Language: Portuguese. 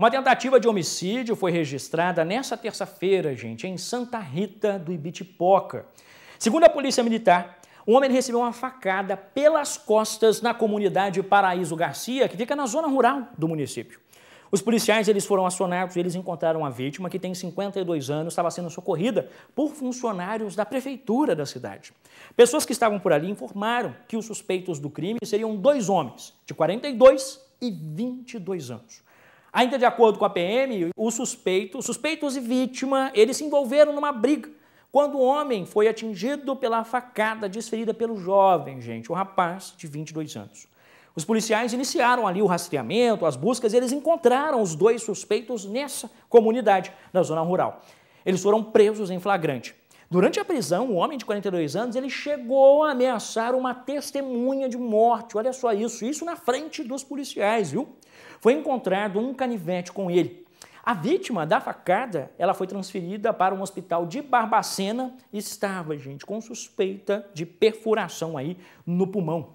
Uma tentativa de homicídio foi registrada nesta terça-feira, gente, em Santa Rita do Ibitipoca. Segundo a Polícia Militar, um homem recebeu uma facada pelas costas na comunidade Paraíso Garcia, que fica na zona rural do município. Os policiais eles foram acionados e eles encontraram a vítima, que tem 52 anos, estava sendo socorrida por funcionários da prefeitura da cidade. Pessoas que estavam por ali informaram que os suspeitos do crime seriam dois homens, de 42 e 22 anos. Ainda de acordo com a PM, o suspeito, suspeitos e vítima, eles se envolveram numa briga. Quando o homem foi atingido pela facada desferida pelo jovem, gente, o rapaz de 22 anos. Os policiais iniciaram ali o rastreamento, as buscas, e eles encontraram os dois suspeitos nessa comunidade, na zona rural. Eles foram presos em flagrante. Durante a prisão, um homem de 42 anos, ele chegou a ameaçar uma testemunha de morte. Olha só isso, isso na frente dos policiais, viu? Foi encontrado um canivete com ele. A vítima da facada, ela foi transferida para um hospital de Barbacena e estava, gente, com suspeita de perfuração aí no pulmão.